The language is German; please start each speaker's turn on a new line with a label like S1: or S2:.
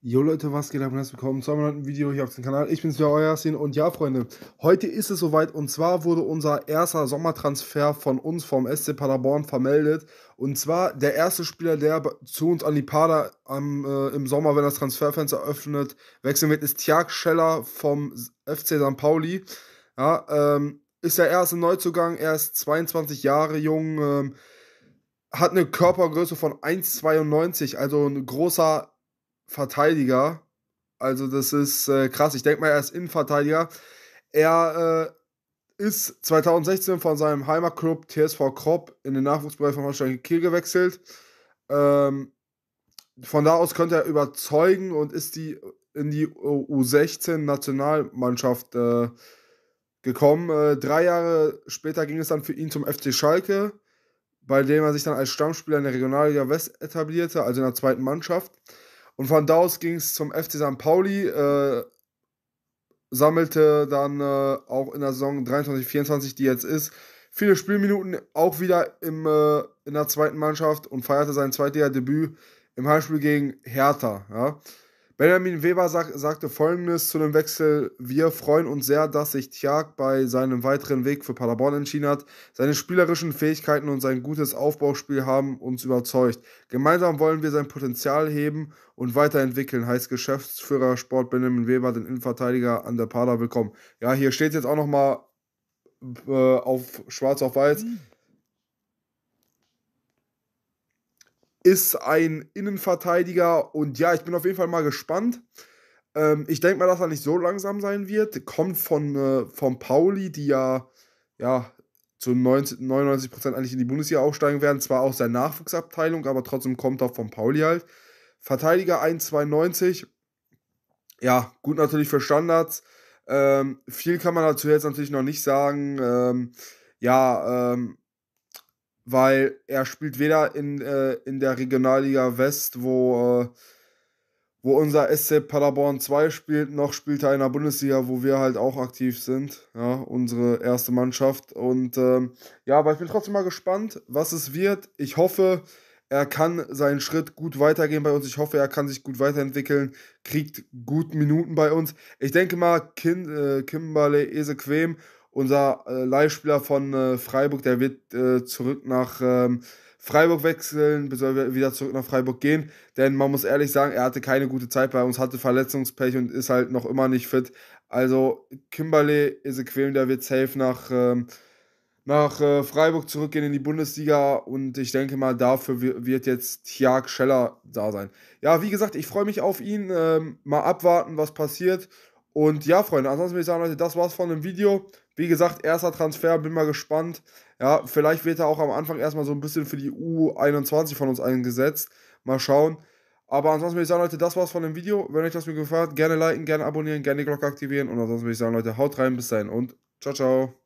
S1: Jo Leute, was geht ab und herzlich willkommen zu einem neuen Video hier auf dem Kanal. Ich bin's wieder, euer Sin und ja Freunde, heute ist es soweit und zwar wurde unser erster Sommertransfer von uns vom SC Paderborn vermeldet und zwar der erste Spieler, der zu uns an die Pader am, äh, im Sommer, wenn das Transferfenster öffnet, wechseln wird, ist Tiag Scheller vom FC St. Pauli. Ja, ähm, ist der erste Neuzugang, er ist 22 Jahre jung, ähm, hat eine Körpergröße von 1,92, also ein großer Verteidiger. Also das ist äh, krass. Ich denke mal, er ist Innenverteidiger. Er äh, ist 2016 von seinem Heimatclub TSV Kropp in den Nachwuchsbereich von Holstein Kiel gewechselt. Ähm, von da aus könnte er überzeugen und ist die in die U16-Nationalmannschaft äh, gekommen. Äh, drei Jahre später ging es dann für ihn zum FC Schalke, bei dem er sich dann als Stammspieler in der Regionalliga West etablierte, also in der zweiten Mannschaft. Und von da aus ging es zum FC St. Pauli, äh, sammelte dann äh, auch in der Saison 23, 24, die jetzt ist, viele Spielminuten auch wieder im, äh, in der zweiten Mannschaft und feierte sein Zweitliga-Debüt im Heimspiel gegen Hertha. Ja. Benjamin Weber sag, sagte folgendes zu dem Wechsel: Wir freuen uns sehr, dass sich Tjag bei seinem weiteren Weg für Paderborn entschieden hat. Seine spielerischen Fähigkeiten und sein gutes Aufbauspiel haben uns überzeugt. Gemeinsam wollen wir sein Potenzial heben und weiterentwickeln, heißt Geschäftsführer Sport Benjamin Weber den Innenverteidiger an der Pader willkommen. Ja, hier steht jetzt auch nochmal äh, auf schwarz auf weiß. Mhm. ist ein Innenverteidiger und ja, ich bin auf jeden Fall mal gespannt. Ähm, ich denke mal, dass er nicht so langsam sein wird. Kommt von, äh, von Pauli, die ja, ja zu 90, 99% eigentlich in die Bundesliga aufsteigen werden. Zwar aus der Nachwuchsabteilung, aber trotzdem kommt er von Pauli halt. Verteidiger 1,92. Ja, gut natürlich für Standards. Ähm, viel kann man dazu jetzt natürlich noch nicht sagen. Ähm, ja, ähm, weil er spielt weder in, äh, in der Regionalliga West, wo, äh, wo unser SC Paderborn 2 spielt, noch spielt er in der Bundesliga, wo wir halt auch aktiv sind, ja, unsere erste Mannschaft. Und ähm, ja, aber ich bin trotzdem mal gespannt, was es wird. Ich hoffe, er kann seinen Schritt gut weitergehen bei uns. Ich hoffe, er kann sich gut weiterentwickeln, kriegt gut Minuten bei uns. Ich denke mal, Kin, äh, Kimberley Esequem unser äh, Leihspieler von äh, Freiburg, der wird äh, zurück nach ähm, Freiburg wechseln, soll wieder zurück nach Freiburg gehen. Denn man muss ehrlich sagen, er hatte keine gute Zeit bei uns, hatte Verletzungspech und ist halt noch immer nicht fit. Also Kimberley, ist Ezequiel, der wird safe nach, ähm, nach äh, Freiburg zurückgehen in die Bundesliga. Und ich denke mal, dafür wird jetzt Tiag Scheller da sein. Ja, wie gesagt, ich freue mich auf ihn. Ähm, mal abwarten, was passiert. Und ja, Freunde, ansonsten würde ich sagen, Leute, das war's von dem Video. Wie gesagt, erster Transfer, bin mal gespannt. Ja, vielleicht wird er auch am Anfang erstmal so ein bisschen für die U21 von uns eingesetzt. Mal schauen. Aber ansonsten würde ich sagen, Leute, das war's von dem Video. Wenn euch das Video gefällt, gerne liken, gerne abonnieren, gerne die Glocke aktivieren. Und ansonsten würde ich sagen, Leute, haut rein, bis dahin und ciao, ciao.